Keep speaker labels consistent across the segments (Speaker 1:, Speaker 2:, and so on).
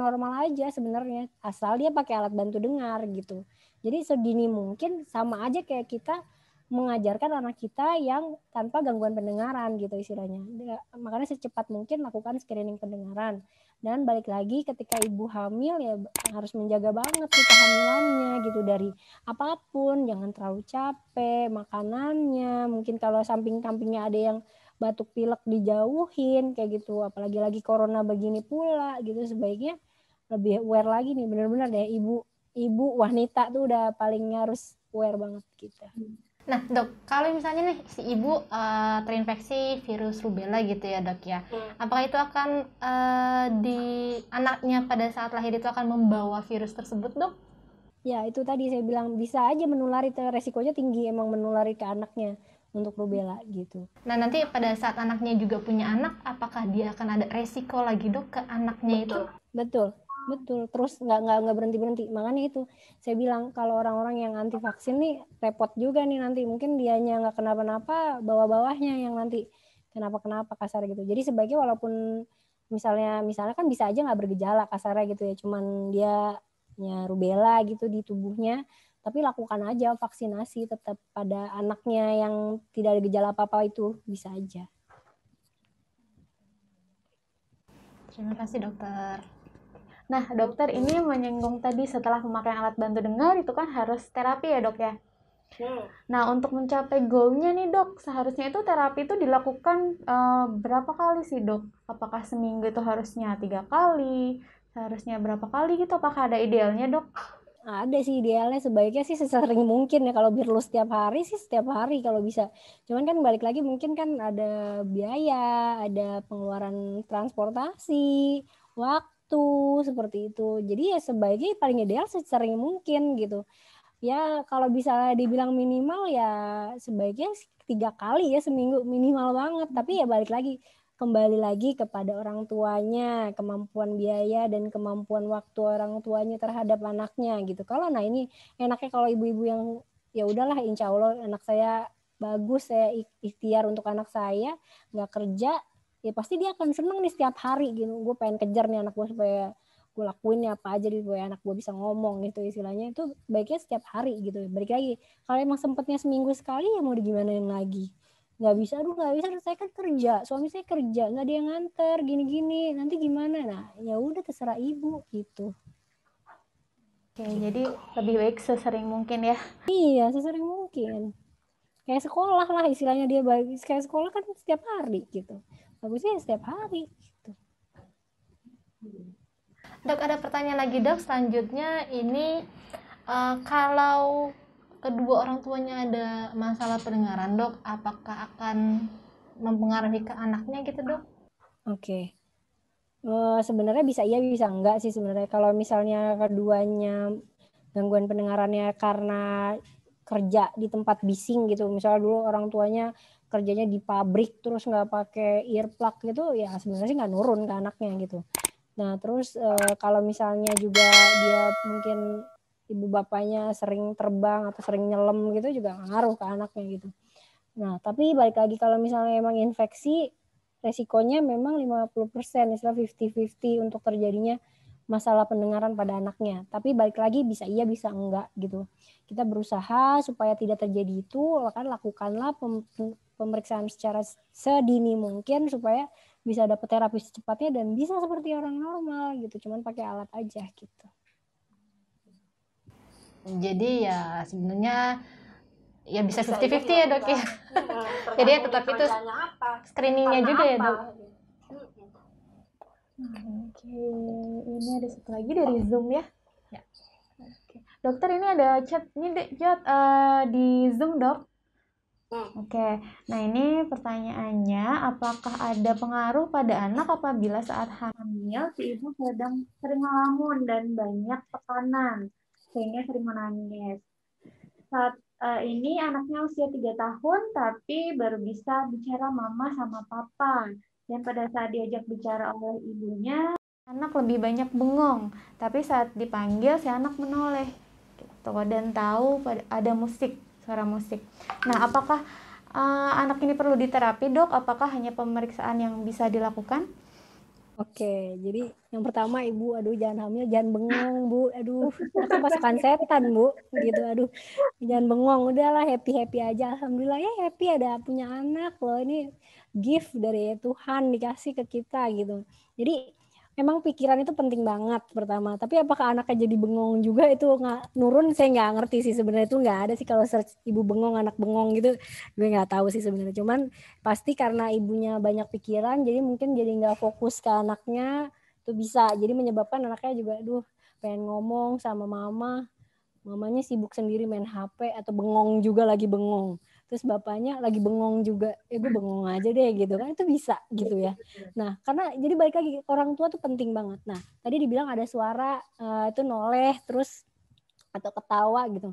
Speaker 1: normal aja sebenarnya asal dia pakai alat bantu dengar gitu jadi sedini mungkin sama aja kayak kita mengajarkan anak kita yang tanpa gangguan pendengaran gitu istilahnya makanya secepat mungkin lakukan screening pendengaran dan balik lagi ketika ibu hamil ya harus menjaga banget sih kehamilannya gitu dari apapun jangan terlalu capek makanannya mungkin kalau samping kampingnya ada yang batuk pilek dijauhin kayak gitu apalagi lagi corona begini pula gitu sebaiknya lebih aware lagi nih bener-bener deh ibu ibu wanita tuh udah paling harus aware banget kita. Gitu. Nah dok, kalau misalnya nih si ibu uh, terinfeksi
Speaker 2: virus rubella gitu ya dok ya, hmm. apakah itu akan uh, di anaknya pada saat lahir itu akan membawa virus tersebut dok?
Speaker 1: Ya itu tadi saya bilang bisa aja menulari, resikonya tinggi emang menulari ke anaknya untuk rubella gitu. Nah nanti pada
Speaker 2: saat anaknya juga punya anak, apakah dia akan ada resiko lagi dok ke anaknya Betul. itu?
Speaker 1: Betul betul terus nggak nggak nggak berhenti berhenti makanya itu saya bilang kalau orang-orang yang anti vaksin nih repot juga nih nanti mungkin dianya nggak kenapa-napa bawah-bawahnya yang nanti kenapa-kenapa kasar gitu jadi sebaiknya walaupun misalnya misalnya kan bisa aja nggak bergejala kasarnya gitu ya cuman dia nya rubella gitu di tubuhnya tapi lakukan aja vaksinasi tetap pada anaknya yang tidak ada gejala apa-apa itu bisa aja. Terima kasih dokter.
Speaker 3: Nah, dokter ini menyinggung tadi setelah pemakaian alat bantu dengar itu kan harus terapi ya, Dok ya. Hmm. Nah, untuk mencapai goalnya nih, Dok, seharusnya itu terapi itu dilakukan uh, berapa kali sih, Dok? Apakah seminggu itu harusnya tiga kali?
Speaker 1: Seharusnya berapa kali gitu? Apakah ada idealnya, Dok? Ada sih idealnya sebaiknya sih sesering mungkin ya kalau biar lu setiap hari sih setiap hari kalau bisa. Cuman kan balik lagi mungkin kan ada biaya, ada pengeluaran transportasi, waktu itu seperti itu jadi ya sebaiknya ya paling ideal sesering mungkin gitu ya kalau bisa dibilang minimal ya sebaiknya tiga kali ya seminggu minimal banget tapi ya balik lagi kembali lagi kepada orang tuanya kemampuan biaya dan kemampuan waktu orang tuanya terhadap anaknya gitu kalau nah ini enaknya kalau ibu-ibu yang ya udahlah insya Allah anak saya bagus saya ikhtiar untuk anak saya nggak kerja ya pasti dia akan seneng nih setiap hari gitu gue pengen kejar nih anak gue supaya gue lakuin apa aja di gitu, gue anak gue bisa ngomong gitu istilahnya itu baiknya setiap hari gitu balik lagi kalau emang sempetnya seminggu sekali ya mau yang lagi nggak bisa aduh nggak bisa saya kan kerja suami saya kerja nggak dia nganter gini-gini nanti gimana nah ya udah terserah ibu gitu oke jadi lebih baik sesering mungkin ya iya sesering mungkin kayak sekolah lah istilahnya dia bagi kayak sekolah kan setiap hari gitu aku sih ya setiap hari gitu.
Speaker 2: Dok ada pertanyaan lagi dok selanjutnya ini uh, kalau kedua orang tuanya ada masalah pendengaran dok apakah akan mempengaruhi ke anaknya gitu dok?
Speaker 1: Oke. Okay. Uh, eh, sebenarnya bisa iya bisa enggak sih sebenarnya kalau misalnya keduanya gangguan pendengarannya karena kerja di tempat bising gitu misalnya dulu orang tuanya kerjanya di pabrik terus nggak pakai earplug gitu ya sebenarnya sih nggak nurun ke anaknya gitu nah terus eh, kalau misalnya juga dia mungkin ibu bapaknya sering terbang atau sering nyelam gitu juga ngaruh ke anaknya gitu nah tapi balik lagi kalau misalnya emang infeksi resikonya memang 50% istilah 50-50 untuk terjadinya masalah pendengaran pada anaknya. Tapi balik lagi bisa iya bisa enggak gitu. Kita berusaha supaya tidak terjadi itu, kan lakukanlah pemeriksaan secara sedini mungkin supaya bisa dapat terapi secepatnya dan bisa seperti orang normal gitu cuman pakai alat aja gitu
Speaker 2: jadi ya sebenarnya ya bisa fifty fifty ya dok ya iya,
Speaker 1: jadi ya tetap itu
Speaker 2: screeningnya juga ya dok gitu. Oke, ini
Speaker 3: ada satu lagi dari Zoom ya. ya. Dokter ini ada chat ini chat eh, di Zoom dok. Hmm. Oke, nah ini pertanyaannya, apakah ada pengaruh pada anak apabila saat hamil si ibu sedang sering ngelamun dan banyak tekanan sehingga sering menangis. Saat uh, ini anaknya usia tiga tahun tapi baru bisa bicara mama sama papa dan pada saat diajak bicara oleh ibunya anak lebih banyak bengong tapi saat dipanggil si anak menoleh Tuh gitu. dan tahu ada musik suara musik. Nah, apakah uh, anak ini perlu diterapi, Dok? Apakah
Speaker 1: hanya pemeriksaan yang bisa dilakukan? Oke, jadi yang pertama ibu, aduh jangan hamil, jangan bengong bu, aduh aku pasukan setan bu, gitu, aduh jangan bengong, udahlah happy happy aja, alhamdulillah ya happy ada punya anak loh, ini gift dari Tuhan dikasih ke kita gitu. Jadi emang pikiran itu penting banget pertama. Tapi apakah anaknya jadi bengong juga itu nggak nurun? Saya nggak ngerti sih sebenarnya itu nggak ada sih kalau search ibu bengong anak bengong gitu gue nggak tahu sih sebenarnya. Cuman pasti karena ibunya banyak pikiran jadi mungkin jadi nggak fokus ke anaknya itu bisa jadi menyebabkan anaknya juga aduh pengen ngomong sama mama mamanya sibuk sendiri main HP atau bengong juga lagi bengong terus bapaknya lagi bengong juga ya eh, gue bengong aja deh gitu kan itu bisa gitu ya nah karena jadi balik lagi orang tua tuh penting banget nah tadi dibilang ada suara uh, itu noleh terus atau ketawa gitu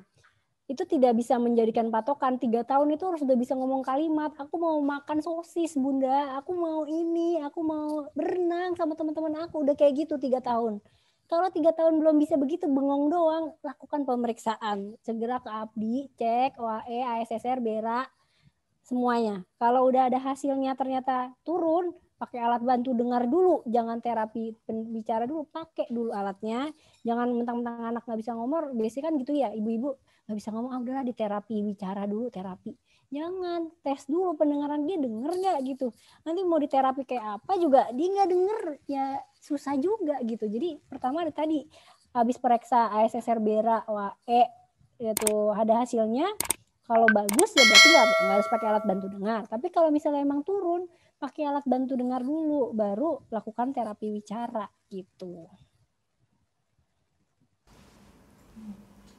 Speaker 1: itu tidak bisa menjadikan patokan tiga tahun itu harus udah bisa ngomong kalimat aku mau makan sosis bunda aku mau ini aku mau berenang sama teman-teman aku udah kayak gitu tiga tahun kalau tiga tahun belum bisa begitu, bengong doang, lakukan pemeriksaan. Segera ke Abdi cek OAE, ASSR, BERA, semuanya. Kalau udah ada hasilnya ternyata turun, pakai alat bantu dengar dulu, jangan terapi bicara dulu, pakai dulu alatnya. Jangan mentang-mentang anak nggak bisa ngomong, biasanya kan gitu ya, ibu-ibu nggak bisa ngomong, ah udahlah di terapi bicara dulu, terapi. Jangan tes dulu pendengaran dia denger nggak gitu. Nanti mau di terapi kayak apa juga dia nggak denger ya susah juga gitu jadi pertama ada tadi habis periksa ASSR Bera WAE itu ada hasilnya kalau bagus ya berarti nggak harus pakai alat bantu dengar tapi kalau misalnya emang turun pakai alat bantu dengar dulu baru lakukan terapi wicara gitu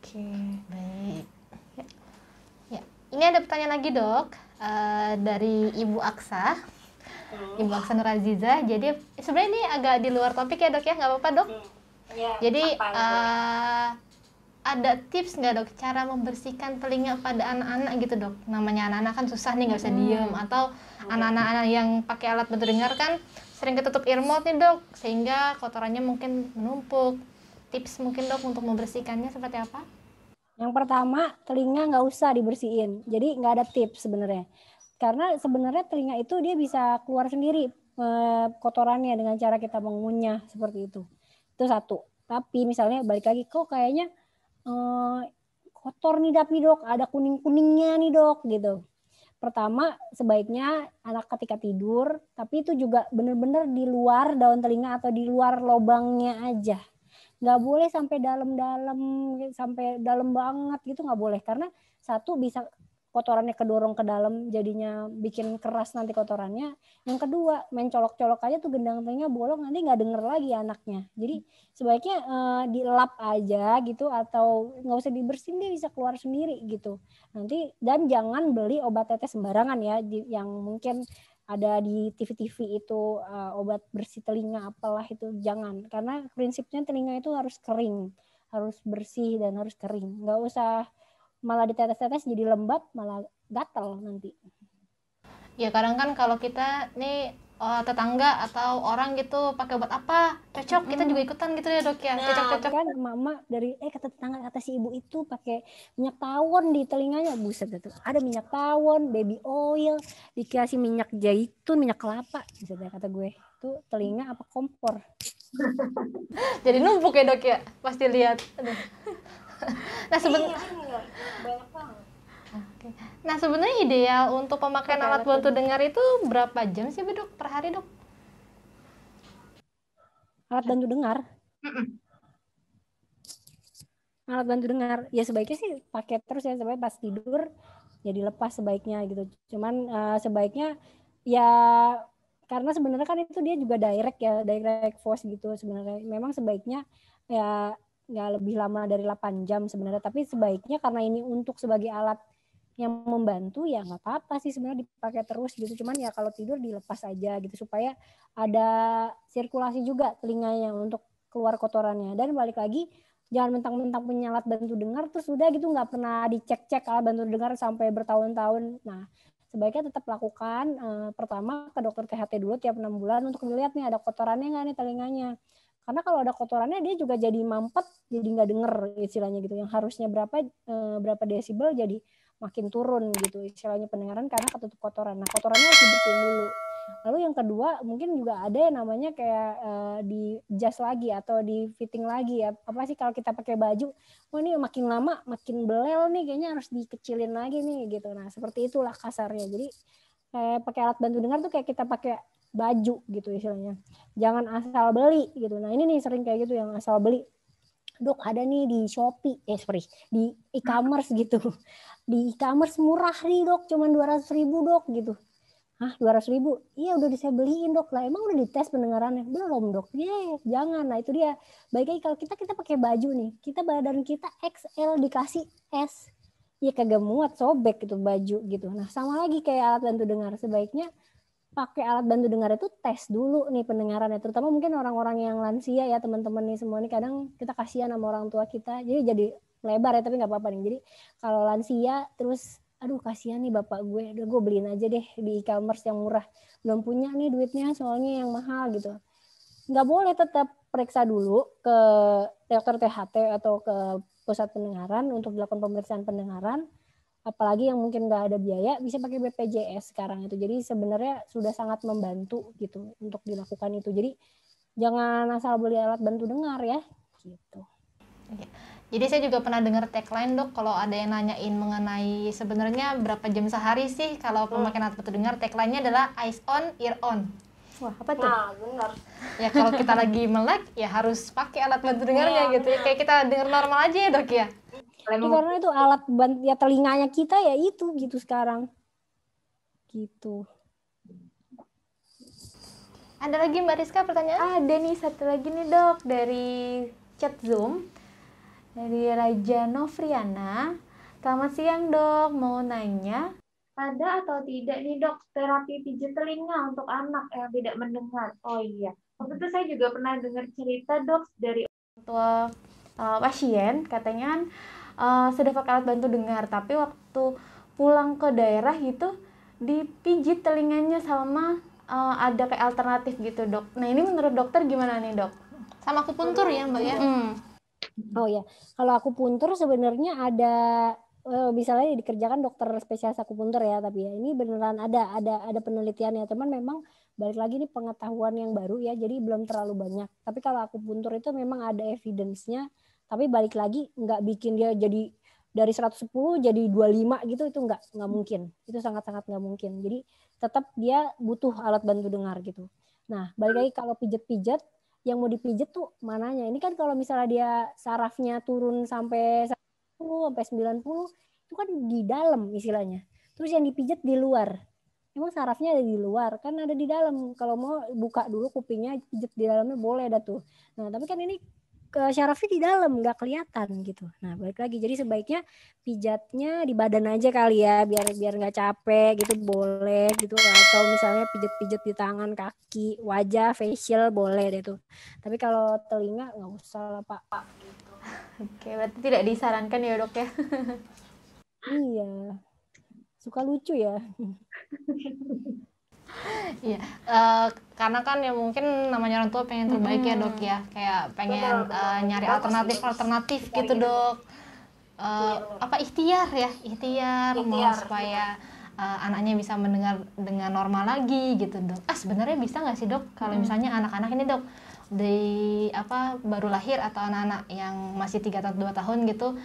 Speaker 2: Oke, baik. Ya. ya, ini ada pertanyaan lagi dok uh, dari Ibu Aksa. Ibu gitu. Aksanur Aziza. Jadi sebenarnya ini agak di luar topik ya dok ya, nggak apa-apa dok. Hmm. Ya, Jadi uh, ada tips nggak dok cara membersihkan telinga pada anak-anak gitu dok? Namanya anak-anak kan susah nih nggak bisa hmm. diem atau iya. anak-anak hmm. yang pakai alat dengar kan sering ketutup earmod nih dok, sehingga kotorannya mungkin menumpuk. Tips mungkin dok untuk membersihkannya seperti apa?
Speaker 1: Yang pertama, telinga nggak usah dibersihin. Jadi nggak ada tips sebenarnya karena sebenarnya telinga itu dia bisa keluar sendiri eh, kotorannya dengan cara kita mengunyah seperti itu itu satu tapi misalnya balik lagi kok kayaknya eh, kotor nih tapi dok ada kuning kuningnya nih dok gitu pertama sebaiknya anak ketika tidur tapi itu juga benar-benar di luar daun telinga atau di luar lobangnya aja nggak boleh sampai dalam-dalam sampai dalam banget gitu nggak boleh karena satu bisa kotorannya kedorong ke dalam jadinya bikin keras nanti kotorannya yang kedua main colok-colok aja tuh gendang telinga bolong nanti nggak denger lagi anaknya jadi sebaiknya uh, dilap aja gitu atau nggak usah dibersihin dia bisa keluar sendiri gitu nanti dan jangan beli obat tetes sembarangan ya yang mungkin ada di TV-TV itu uh, obat bersih telinga apalah itu jangan karena prinsipnya telinga itu harus kering harus bersih dan harus kering nggak usah malah ditetes-tetes jadi lembab malah gatel nanti
Speaker 2: ya kadang kan kalau kita nih oh, tetangga atau orang gitu pakai obat apa cocok kita hmm. juga ikutan gitu ya
Speaker 1: dok ya nah, cocok cocok kan mama dari eh kata tetangga kata si ibu itu pakai minyak tawon di telinganya buset tuh ada minyak tawon baby oil dikasih minyak zaitun minyak kelapa bisa ya, gitu, kata gue itu telinga apa kompor jadi numpuk ya dok ya pasti lihat
Speaker 3: nah sebentar iya, banyak
Speaker 2: banget. Oke. Nah sebenarnya ideal untuk pemakaian alat bantu dengar itu berapa jam sih dok
Speaker 1: per hari dok? Alat bantu dengar? Alat bantu dengar ya sebaiknya sih pakai terus ya sebaiknya pas tidur ya lepas sebaiknya gitu. Cuman uh, sebaiknya ya karena sebenarnya kan itu dia juga direct ya direct voice gitu sebenarnya. Memang sebaiknya ya nggak lebih lama dari 8 jam sebenarnya tapi sebaiknya karena ini untuk sebagai alat yang membantu ya nggak apa-apa sih sebenarnya dipakai terus gitu cuman ya kalau tidur dilepas aja gitu supaya ada sirkulasi juga telinganya untuk keluar kotorannya dan balik lagi jangan mentang-mentang punya alat bantu dengar terus udah gitu nggak pernah dicek-cek alat bantu dengar sampai bertahun-tahun nah sebaiknya tetap lakukan eh, pertama ke dokter THT dulu tiap enam bulan untuk melihat nih ada kotorannya nggak nih telinganya karena kalau ada kotorannya dia juga jadi mampet jadi nggak denger istilahnya gitu yang harusnya berapa e, berapa desibel jadi makin turun gitu istilahnya pendengaran karena ketutup kotoran nah kotorannya harus dibersihin dulu lalu yang kedua mungkin juga ada yang namanya kayak e, di jas lagi atau di fitting lagi ya apa sih kalau kita pakai baju oh ini makin lama makin belel nih kayaknya harus dikecilin lagi nih gitu nah seperti itulah kasarnya jadi kayak pakai alat bantu dengar tuh kayak kita pakai baju gitu istilahnya. Jangan asal beli gitu. Nah ini nih sering kayak gitu yang asal beli. Dok ada nih di Shopee, eh sorry, di e-commerce gitu. Di e-commerce murah nih dok, cuman 200 ribu dok gitu. Hah, 200 ribu? Iya udah saya beliin dok lah. Emang udah dites pendengarannya? Belum dok. Ye, jangan. Nah itu dia. Baiknya kalau kita kita pakai baju nih. Kita badan kita XL dikasih S. Ya kagak muat sobek gitu baju gitu. Nah sama lagi kayak alat bantu dengar. Sebaiknya pakai alat bantu dengar itu tes dulu nih pendengarannya terutama mungkin orang-orang yang lansia ya teman-teman nih semua nih kadang kita kasihan sama orang tua kita jadi jadi lebar ya tapi nggak apa-apa nih jadi kalau lansia terus aduh kasihan nih bapak gue udah gue beliin aja deh di e-commerce yang murah belum punya nih duitnya soalnya yang mahal gitu nggak boleh tetap periksa dulu ke dokter THT atau ke pusat pendengaran untuk dilakukan pemeriksaan pendengaran apalagi yang mungkin nggak ada biaya bisa pakai BPJS sekarang itu jadi sebenarnya sudah sangat membantu gitu untuk dilakukan itu jadi jangan asal beli alat bantu dengar ya gitu
Speaker 2: iya. jadi saya juga pernah dengar tagline dok kalau ada yang nanyain mengenai sebenarnya berapa jam sehari sih kalau hmm. pemakaian alat bantu dengar tagline-nya adalah eyes on ear on Wah, apa tuh? Nah, benar. Ya kalau kita lagi melek ya harus pakai alat
Speaker 1: bantu dengarnya ya, gitu. ya Kayak kita dengar normal aja ya, Dok ya. Kalian karena itu alat bant ya telinganya kita ya itu gitu sekarang. Gitu. Ada lagi Mbak Rizka pertanyaan? Ada nih satu lagi nih dok dari
Speaker 3: chat Zoom dari Raja Novriana. Selamat siang dok, mau nanya ada atau tidak nih dok terapi pijat telinga untuk anak yang tidak mendengar? Oh iya, waktu itu saya juga pernah dengar cerita dok dari orang tua uh, eh, pasien katanya kan, uh, eh, pakai alat bantu dengar tapi waktu pulang ke daerah gitu dipijit telinganya sama uh, ada kayak alternatif gitu dok. Nah ini menurut dokter gimana nih dok? Sama aku puntur ya mbak ya? Mm.
Speaker 1: Oh ya, kalau aku puntur sebenarnya ada eh, misalnya dikerjakan dokter spesialis aku puntur ya tapi ya ini beneran ada ada ada penelitian ya. teman memang balik lagi ini pengetahuan yang baru ya jadi belum terlalu banyak tapi kalau aku puntur itu memang ada evidence-nya tapi balik lagi nggak bikin dia jadi dari 110 jadi 25 gitu itu nggak nggak mungkin itu sangat sangat nggak mungkin jadi tetap dia butuh alat bantu dengar gitu nah balik lagi kalau pijat pijat yang mau dipijat tuh mananya ini kan kalau misalnya dia sarafnya turun sampai 10 sampai 90 itu kan di dalam istilahnya terus yang dipijat di luar emang sarafnya ada di luar kan ada di dalam kalau mau buka dulu kupingnya pijat di dalamnya boleh ada tuh nah tapi kan ini ke syarafnya di dalam nggak kelihatan gitu. Nah balik lagi jadi sebaiknya pijatnya di badan aja kali ya biar biar nggak capek gitu boleh gitu atau misalnya pijat-pijat di tangan kaki wajah facial boleh deh tuh. Tapi kalau telinga nggak usah lah pak. pak gitu. Oke berarti tidak disarankan ya
Speaker 3: dok ya.
Speaker 2: iya
Speaker 1: suka lucu ya.
Speaker 2: Iya, uh, karena kan ya mungkin namanya orang tua pengen terbaik hmm. ya dok ya, kayak pengen Uh, nyari alternatif alternatif iya, gitu iya. dok. Uh, apa ikhtiar ya, ikhtiar, ikhtiar mau supaya uh, anaknya bisa mendengar dengan normal lagi gitu dok. Ah sebenarnya bisa nggak sih dok, kalau hmm. misalnya anak-anak ini dok di apa baru lahir atau anak-anak yang masih tiga atau dua tahun gitu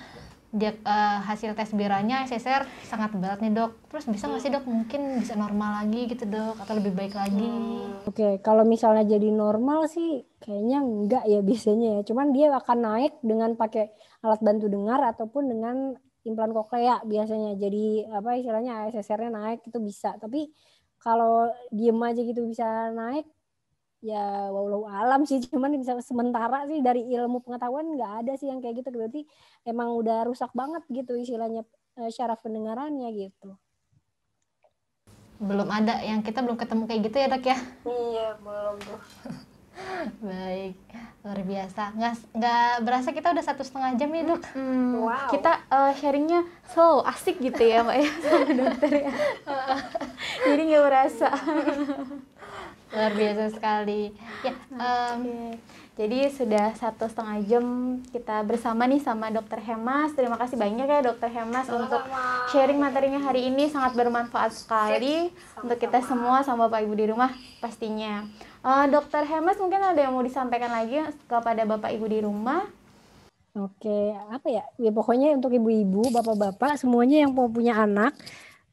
Speaker 2: dia, uh, hasil tes biranya SSR sangat berat nih dok. Terus bisa nggak sih dok mungkin bisa normal lagi gitu dok atau lebih baik lagi?
Speaker 1: Hmm. Oke, okay, kalau misalnya jadi normal sih kayaknya enggak ya biasanya ya. Cuman dia akan naik dengan pakai alat bantu dengar ataupun dengan implan koklea biasanya. Jadi apa istilahnya ssr nya naik itu bisa. Tapi kalau diem aja gitu bisa naik ya walau alam sih cuman bisa sementara sih dari ilmu pengetahuan nggak ada sih yang kayak gitu berarti emang udah rusak banget gitu istilahnya eh, syaraf pendengarannya gitu
Speaker 2: belum ada yang kita belum ketemu kayak gitu ya dok ya
Speaker 1: iya belum tuh
Speaker 2: baik luar biasa nggak nggak berasa kita udah satu setengah jam ya dok hmm, wow. kita uh, sharingnya so asik
Speaker 3: gitu ya mbak ya sama dokter ya jadi nggak berasa luar biasa sekali ya um, okay. jadi sudah satu setengah jam kita bersama nih sama dokter Hemas terima kasih banyak ya dokter Hemas sama untuk sama. sharing materinya hari ini sangat bermanfaat sekali sama untuk kita semua sama bapak ibu di rumah pastinya uh, dokter Hemas mungkin ada yang mau disampaikan lagi kepada bapak ibu di
Speaker 1: rumah Oke, apa ya? Ya pokoknya untuk ibu-ibu, bapak-bapak, semuanya yang mau punya anak,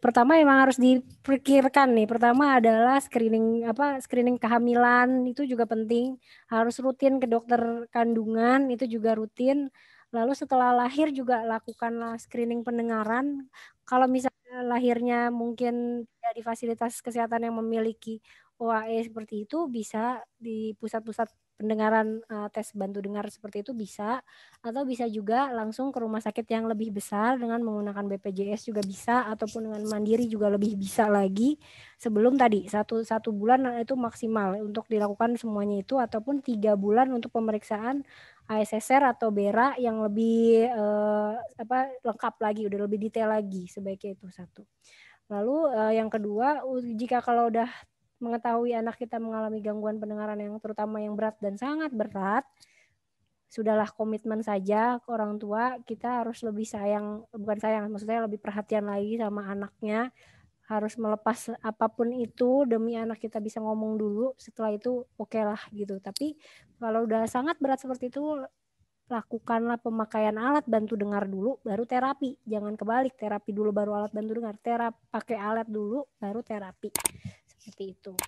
Speaker 1: pertama emang harus diperkirkan nih. Pertama adalah screening apa screening kehamilan itu juga penting. Harus rutin ke dokter kandungan itu juga rutin. Lalu setelah lahir juga lakukanlah screening pendengaran. Kalau misalnya lahirnya mungkin ya, di fasilitas kesehatan yang memiliki OAE seperti itu bisa di pusat-pusat pendengaran uh, tes bantu dengar seperti itu bisa atau bisa juga langsung ke rumah sakit yang lebih besar dengan menggunakan BPJS juga bisa ataupun dengan mandiri juga lebih bisa lagi sebelum tadi satu satu bulan eh, itu maksimal untuk dilakukan semuanya itu ataupun tiga bulan untuk pemeriksaan ASSR atau BERA yang lebih uh, apa lengkap lagi udah lebih detail lagi sebaiknya itu satu. Lalu yang kedua jika kalau udah mengetahui anak kita mengalami gangguan pendengaran yang terutama yang berat dan sangat berat, sudahlah komitmen saja ke orang tua, kita harus lebih sayang, bukan sayang, maksudnya lebih perhatian lagi sama anaknya, harus melepas apapun itu demi anak kita bisa ngomong dulu, setelah itu oke okay lah gitu. Tapi kalau udah sangat berat seperti itu, lakukanlah pemakaian alat bantu dengar dulu, baru terapi. Jangan kebalik, terapi dulu baru alat bantu dengar. Terapi pakai alat dulu, baru terapi seperti itu.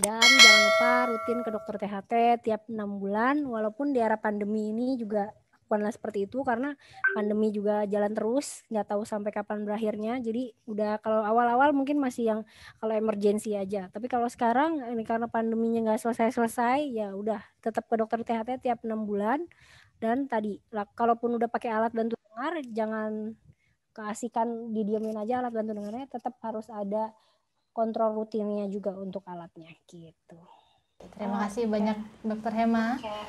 Speaker 1: Dan jangan lupa rutin ke dokter THT tiap enam bulan, walaupun di era pandemi ini juga bukanlah seperti itu karena pandemi juga jalan terus nggak tahu sampai kapan berakhirnya jadi udah kalau awal-awal mungkin masih yang kalau emergensi aja tapi kalau sekarang ini karena pandeminya nggak selesai-selesai ya udah tetap ke dokter THT tiap enam bulan dan tadi lah, kalaupun udah pakai alat bantu dengar jangan keasikan didiamin aja alat bantu dengarnya tetap harus ada kontrol rutinnya juga untuk alatnya gitu. Terima oh, kasih okay. banyak Dokter Hema. Okay.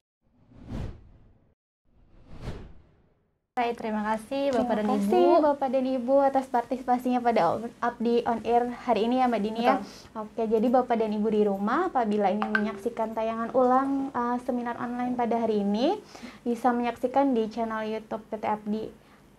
Speaker 2: Hai, terima kasih Bapak dan kasih, Ibu. Bapak dan Ibu
Speaker 3: atas partisipasinya pada Update On Air hari ini ya Mbak Dini ya. Oke, jadi Bapak dan Ibu di rumah apabila ingin menyaksikan tayangan ulang uh, seminar online pada hari ini bisa menyaksikan di channel YouTube PT Abdi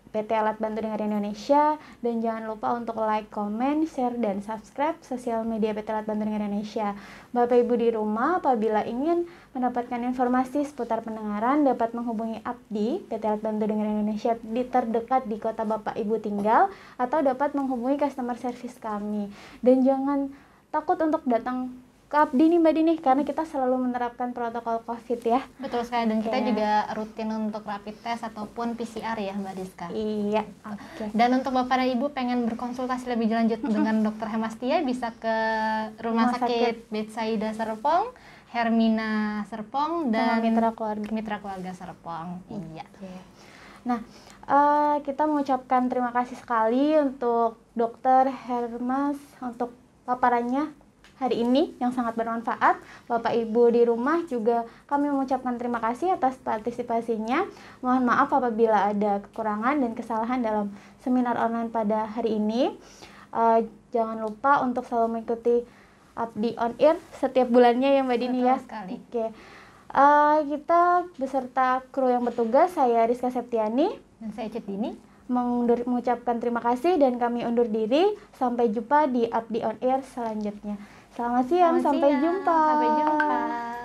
Speaker 3: PT Alat Bantu Dengar Indonesia dan jangan lupa untuk like, comment, share, dan subscribe sosial media PT Alat Bantu Dengar Indonesia. Bapak Ibu di rumah apabila ingin mendapatkan informasi seputar pendengaran dapat menghubungi Abdi PT Alat Bantu Dengar Indonesia di terdekat di kota Bapak Ibu tinggal atau dapat menghubungi customer service kami. Dan jangan takut untuk datang
Speaker 2: ke Abdi nih Mbak Dini karena kita selalu menerapkan protokol COVID ya. Betul sekali dan okay. kita juga rutin untuk rapid test ataupun PCR ya Mbak Diska. Iya. Gitu. Okay. Dan untuk Bapak dan Ibu pengen berkonsultasi lebih lanjut dengan Dokter Hemastia bisa ke Rumah, Rumah Sakit, Sakit. Betsaida Serpong, Hermina Serpong dan Mitra Keluarga Mitra Keluarga Serpong. okay. Iya. Oke.
Speaker 3: Nah, uh, kita mengucapkan terima kasih sekali untuk Dokter Hermas untuk paparannya hari ini yang sangat bermanfaat. Bapak Ibu di rumah juga kami mengucapkan terima kasih atas partisipasinya. Mohon maaf apabila ada kekurangan dan kesalahan dalam seminar online pada hari ini. Uh, jangan lupa untuk selalu mengikuti Abdi On Air setiap bulannya ya Mbak Dini ya. Sekali. Oke. Uh, kita beserta kru yang bertugas saya Rizka Septiani dan saya Cet Dini mengundur, mengucapkan terima kasih dan kami undur diri. Sampai jumpa di Abdi On Air selanjutnya. Selamat siang, Selamat sampai siang. jumpa. Sampai jumpa.